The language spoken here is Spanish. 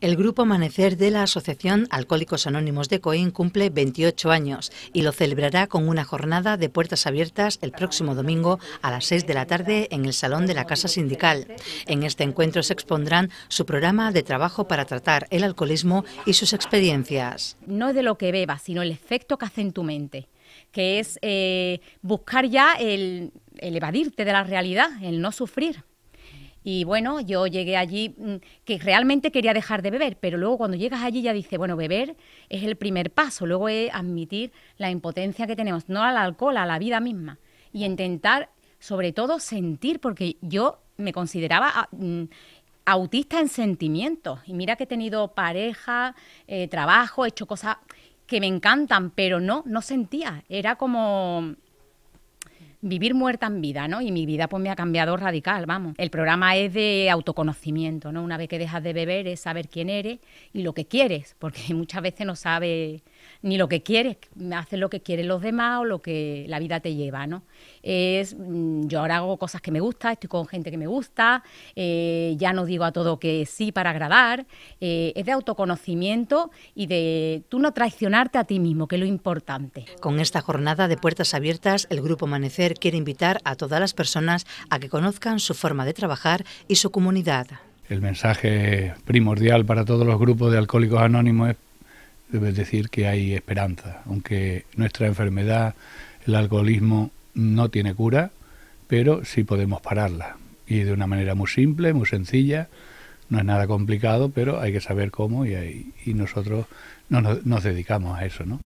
El Grupo Amanecer de la Asociación Alcohólicos Anónimos de Coín cumple 28 años y lo celebrará con una jornada de puertas abiertas el próximo domingo a las 6 de la tarde en el Salón de la Casa Sindical. En este encuentro se expondrán su programa de trabajo para tratar el alcoholismo y sus experiencias. No es de lo que bebas, sino el efecto que hace en tu mente, que es eh, buscar ya el, el evadirte de la realidad, el no sufrir. Y bueno, yo llegué allí mm, que realmente quería dejar de beber, pero luego cuando llegas allí ya dice, bueno, beber es el primer paso, luego es admitir la impotencia que tenemos, no al alcohol, a la vida misma. Y intentar, sobre todo, sentir, porque yo me consideraba ah, mm, autista en sentimientos. Y mira que he tenido pareja, eh, trabajo, he hecho cosas que me encantan, pero no, no sentía. Era como vivir muerta en vida, ¿no? Y mi vida pues me ha cambiado radical, vamos. El programa es de autoconocimiento, ¿no? Una vez que dejas de beber es saber quién eres y lo que quieres, porque muchas veces no sabes ni lo que quieres, haces lo que quieren los demás o lo que la vida te lleva, ¿no? Es, mm, yo ahora hago cosas que me gustan... estoy con gente que me gusta, eh, ya no digo a todo que sí para agradar, eh, es de autoconocimiento y de tú no traicionarte a ti mismo, que es lo importante. Con esta jornada de puertas abiertas, el Grupo Amanecer quiere invitar a todas las personas a que conozcan su forma de trabajar y su comunidad. El mensaje primordial para todos los grupos de alcohólicos anónimos es debes decir que hay esperanza, aunque nuestra enfermedad, el alcoholismo, no tiene cura, pero sí podemos pararla. Y de una manera muy simple, muy sencilla, no es nada complicado, pero hay que saber cómo y, nosotros nos dedicamos a eso, ¿no?